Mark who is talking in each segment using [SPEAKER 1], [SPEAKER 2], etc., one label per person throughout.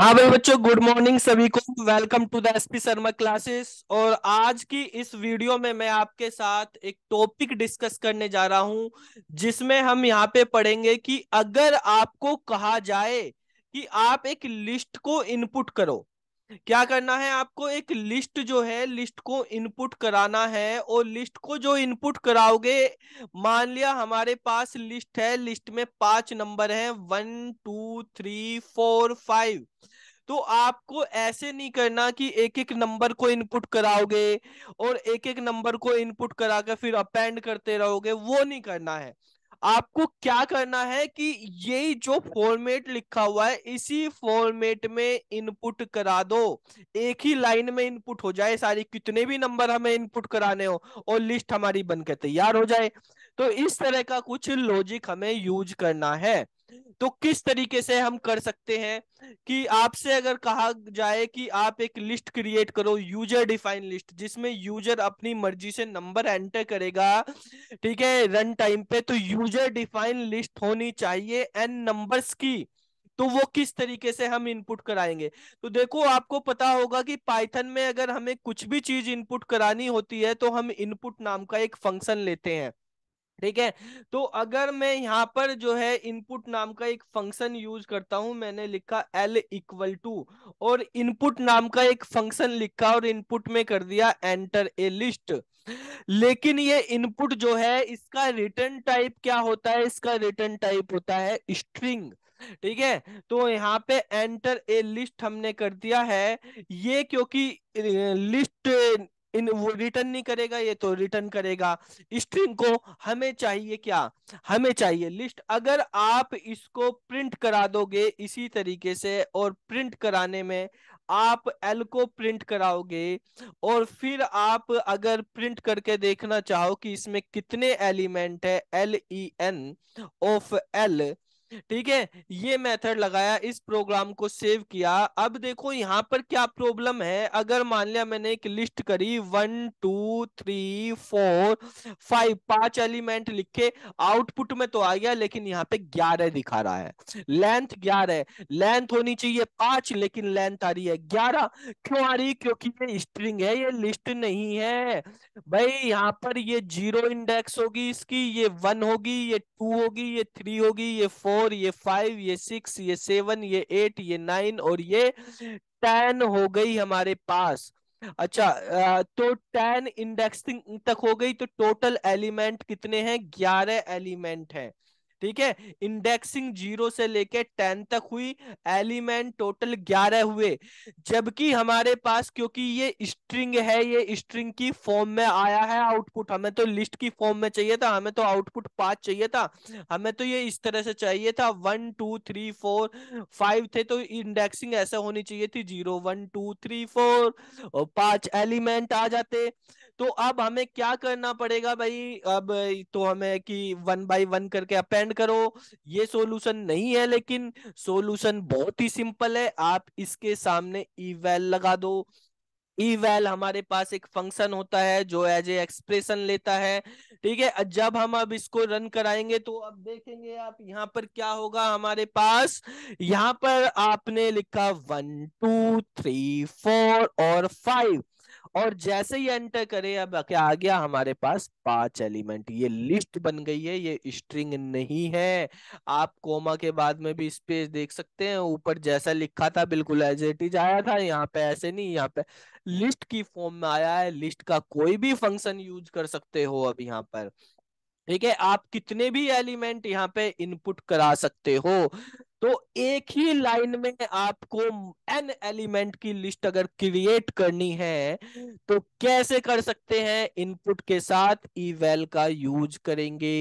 [SPEAKER 1] हाँ भाई बच्चों गुड मॉर्निंग सभी को welcome to the SP Sharma classes और आज की इस वीडियो में मैं आपके साथ एक टॉपिक डिस्कस करने जा रहा हूं जिसमें हम यहाँ पे पढ़ेंगे कि अगर आपको कहा जाए कि आप एक लिस्ट को इनपुट करो क्या करना है आपको एक लिस्ट जो है लिस्ट को इनपुट कराना है और लिस्ट को जो इनपुट कराओगे मान लिया हमारे पास लिस्ट है लिस्ट में पांच नंबर है one two three four five तो आपको ऐसे नहीं करना कि एक एक नंबर को इनपुट कराओगे और एक एक नंबर को इनपुट करा कर फिर अपेंड करते रहोगे वो नहीं करना है आपको क्या करना है कि ये जो फॉर्मेट लिखा हुआ है इसी फॉर्मेट में इनपुट करा दो एक ही लाइन में इनपुट हो जाए सारी कितने भी नंबर हमें इनपुट कराने हो और लिस्ट हमारी बनकर तैयार हो जाए तो इस तरह का कुछ लॉजिक हमें यूज करना है तो किस तरीके से हम कर सकते हैं कि आपसे अगर कहा जाए कि आप एक लिस्ट क्रिएट करो यूजर डिफाइन लिस्ट जिसमें यूजर अपनी मर्जी से नंबर एंटर करेगा ठीक है रन टाइम पे तो यूजर डिफाइन लिस्ट होनी चाहिए एन नंबर्स की तो वो किस तरीके से हम इनपुट कराएंगे तो देखो आपको पता होगा कि पाइथन में अगर हमें कुछ भी चीज इनपुट करानी होती है तो हम इनपुट नाम का एक फंक्शन लेते हैं ठीक है तो अगर मैं यहाँ पर जो है इनपुट नाम का एक फंक्शन यूज करता हूं मैंने लिखा एल इक्वल टू और इनपुट नाम का एक फंक्शन लिखा और इनपुट में कर दिया एंटर ए लिस्ट लेकिन ये इनपुट जो है इसका रिटर्न टाइप क्या होता है इसका रिटर्न टाइप होता है स्ट्रिंग ठीक है तो यहाँ पे एंटर ए लिस्ट हमने कर दिया है ये क्योंकि लिस्ट इन वो रिटर्न नहीं करेगा ये तो रिटर्न करेगा स्ट्रिंग को हमें चाहिए क्या हमें चाहिए लिस्ट अगर आप इसको प्रिंट करा दोगे इसी तरीके से और प्रिंट कराने में आप एल को प्रिंट कराओगे और फिर आप अगर प्रिंट करके देखना चाहो कि इसमें कितने एलिमेंट है L E N of L ठीक है ये मेथड लगाया इस प्रोग्राम को सेव किया अब देखो यहाँ पर क्या प्रॉब्लम है अगर मान लिया मैंने एक लिस्ट करी one two three four five पांच एलिमेंट लिखे आउटपुट में तो आ गया लेकिन यहाँ पे ग्यारह दिखा रहा है लेंथ ग्यारह लेंथ होनी चाहिए पांच लेकिन लेंथ आ रही है ग्यारह क्यों आ रही क्योंकि ये स्ट्रिंग है ये लिस्ट नहीं है भाई यहाँ पर ये जीरो इंडेक्स होगी इसकी ये वन होगी ये टू होगी ये थ्री होगी ये फोर फोर ये फाइव ये सिक्स ये सेवन ये एट ये नाइन और ये टेन हो गई हमारे पास अच्छा तो टेन इंडेक्सिंग तक हो गई तो टोटल एलिमेंट कितने हैं ग्यारह एलिमेंट हैं ठीक है इंडेक्सिंग जीरो से लेके टेन तक हुई एलिमेंट टोटल ग्यारह हुए जबकि हमारे पास क्योंकि ये स्ट्रिंग है ये स्ट्रिंग की फॉर्म में आया है आउटपुट हमें तो लिस्ट की फॉर्म में चाहिए था हमें तो आउटपुट पांच चाहिए था हमें तो ये इस तरह से चाहिए था one two three four five थे तो इंडेक्सिंग ऐसा होनी चाहिए थी zero one two three four और पांच एलिमेंट आ जाते तो अब हमें क्या करना पड़ेगा भाई अब तो हमें कि वन बाय वन करके अपेंड करो ये सोल्यूशन नहीं है लेकिन सोल्यूशन बहुत ही सिंपल है आप इसके सामने ईवेल लगा दो ईवेल हमारे पास एक फंक्शन होता है जो एज ए एक्सप्रेशन लेता है ठीक है जब हम अब इसको रन कराएंगे तो अब देखेंगे आप यहाँ पर क्या होगा हमारे पास यहाँ पर आपने लिखा वन टू थ्री फोर और फाइव और जैसे ही एंटर करें अब क्या आ गया हमारे पास पांच एलिमेंट ये लिस्ट बन गई है ये स्ट्रिंग नहीं है आप कोमा के बाद में भी स्पेस देख सकते हैं ऊपर जैसा लिखा था बिल्कुल एज इज आया था यहाँ पे ऐसे नहीं यहाँ पे लिस्ट की फॉर्म में आया है लिस्ट का कोई भी फंक्शन यूज कर सकते हो अब यहाँ पर ठीक है आप कितने भी एलिमेंट यहाँ पे इनपुट करा सकते हो तो एक ही लाइन में आपको एन एलिमेंट की लिस्ट अगर क्रिएट करनी है तो कैसे कर सकते हैं इनपुट के साथ ईवेल का यूज करेंगे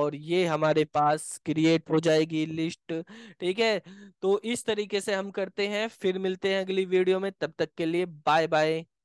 [SPEAKER 1] और ये हमारे पास क्रिएट हो जाएगी लिस्ट ठीक है तो इस तरीके से हम करते हैं फिर मिलते हैं अगली वीडियो में तब तक के लिए बाय बाय